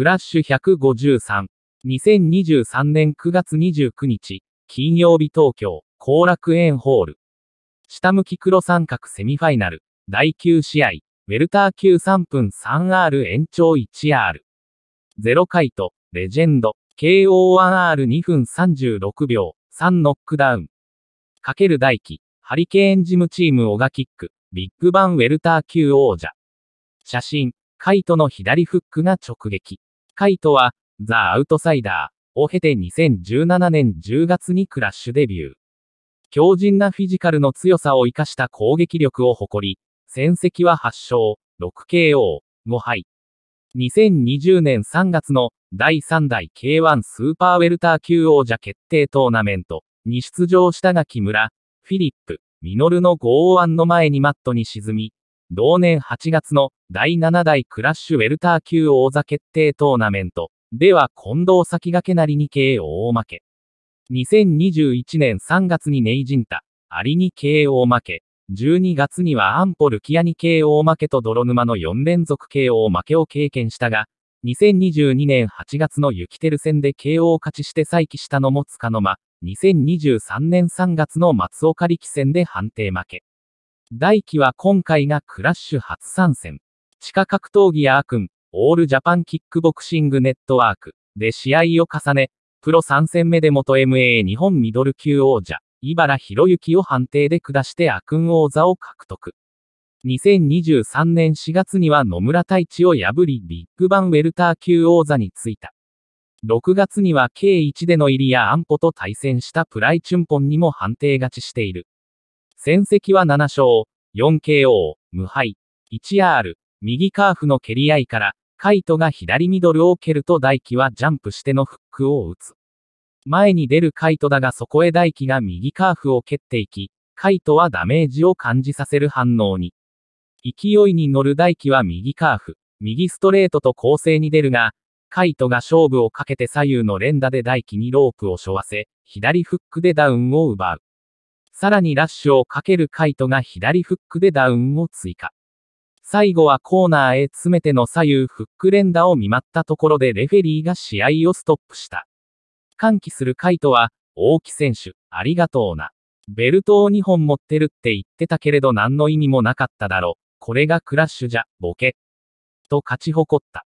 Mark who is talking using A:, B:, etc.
A: フラッシュ153。2023年9月29日、金曜日東京、後楽園ホール。下向き黒三角セミファイナル、第9試合、ウェルター級3分 3R 延長 1R。ゼロ回と、レジェンド、KO1R2 分36秒、3ノックダウン。かける大輝、ハリケーンジムチームオガキック、ビッグバンウェルター級王者。写真、カイトの左フックが直撃。カイトは、ザ・アウトサイダーを経て2017年10月にクラッシュデビュー。強靭なフィジカルの強さを生かした攻撃力を誇り、戦績は8勝、6KO、5敗。2020年3月の第3代 K1 スーパーウェルター級王者決定トーナメントに出場したが木村、フィリップ、ミノルの5 1の前にマットに沈み、同年8月の第7代クラッシュウェルター級王座決定トーナメントでは近藤先駆けなりに KO 負け。2021年3月にネイジンタ、アリに KO 負け。12月にはアンポルキアに KO 負けと泥沼の4連続 KO 負けを経験したが、2022年8月のユキテル戦で KO 勝ちして再起したのもつかの間、2023年3月の松岡力戦で判定負け。大輝は今回がクラッシュ初参戦。地下格闘技やアクン、オールジャパンキックボクシングネットワークで試合を重ね、プロ3戦目で元 MA 日本ミドル級王者、茨博之を判定で下してクン王座を獲得。2023年4月には野村太一を破りビッグバンウェルター級王座に就いた。6月には K1 での入りや安保と対戦したプライチュンポンにも判定勝ちしている。戦績は7勝、4KO、無敗、1R、右カーフの蹴り合いから、カイトが左ミドルを蹴ると大輝はジャンプしてのフックを打つ。前に出るカイトだがそこへ大輝が右カーフを蹴っていき、カイトはダメージを感じさせる反応に。勢いに乗る大輝は右カーフ、右ストレートと攻勢に出るが、カイトが勝負をかけて左右の連打で大輝にロープを背負わせ、左フックでダウンを奪う。さらにラッシュをかけるカイトが左フックでダウンを追加。最後はコーナーへ詰めての左右フック連打を見舞ったところでレフェリーが試合をストップした。歓喜するカイトは、大木選手、ありがとうな。ベルトを2本持ってるって言ってたけれど何の意味もなかっただろ。う。これがクラッシュじゃ、ボケ。と勝ち誇った。